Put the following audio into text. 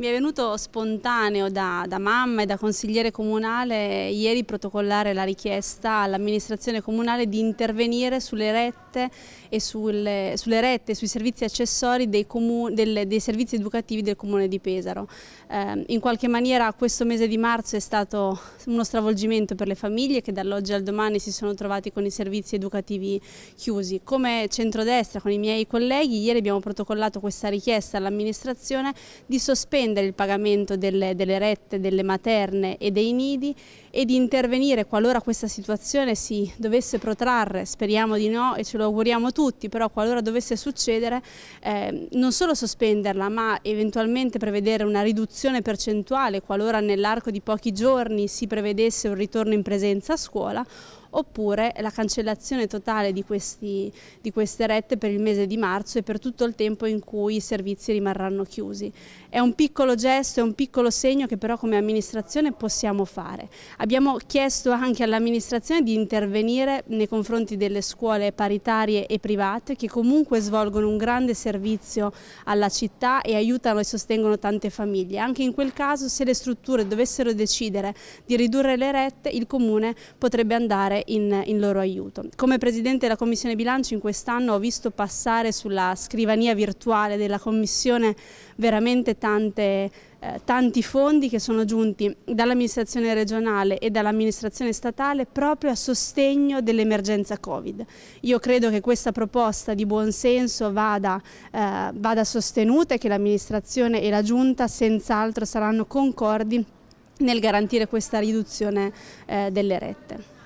Mi è venuto spontaneo da, da, mamma e da consigliere comunale ieri protocollare la richiesta all'amministrazione comunale di intervenire sulle rette e sulle, sulle rette, sui servizi accessori dei, comuni, delle, dei, servizi educativi del comune di Pesaro. Eh, in qualche maniera questo mese di marzo è stato uno stravolgimento per le famiglie che dall'oggi al domani si sono trovati con i servizi educativi chiusi. Come centrodestra con i miei colleghi ieri abbiamo protocollato questa richiesta all'amministrazione di sospendere sospendere il pagamento delle, delle rette, delle materne e dei nidi e di intervenire qualora questa situazione si dovesse protrarre, speriamo di no e ce lo auguriamo tutti, però qualora dovesse succedere eh, non solo sospenderla ma eventualmente prevedere una riduzione percentuale qualora nell'arco di pochi giorni si prevedesse un ritorno in presenza a scuola oppure la cancellazione totale di, questi, di queste rette per il mese di marzo e per tutto il tempo in cui i servizi rimarranno chiusi. È un piccolo gesto, è un piccolo segno che però come amministrazione possiamo fare. Abbiamo chiesto anche all'amministrazione di intervenire nei confronti delle scuole paritarie e private che comunque svolgono un grande servizio alla città e aiutano e sostengono tante famiglie. Anche in quel caso se le strutture dovessero decidere di ridurre le rette il comune potrebbe andare in, in loro aiuto. Come Presidente della Commissione Bilancio in quest'anno ho visto passare sulla scrivania virtuale della Commissione veramente tante eh, tanti fondi che sono giunti dall'amministrazione regionale e dall'amministrazione statale proprio a sostegno dell'emergenza Covid. Io credo che questa proposta di buonsenso vada, eh, vada sostenuta e che l'amministrazione e la giunta senz'altro saranno concordi nel garantire questa riduzione eh, delle rette.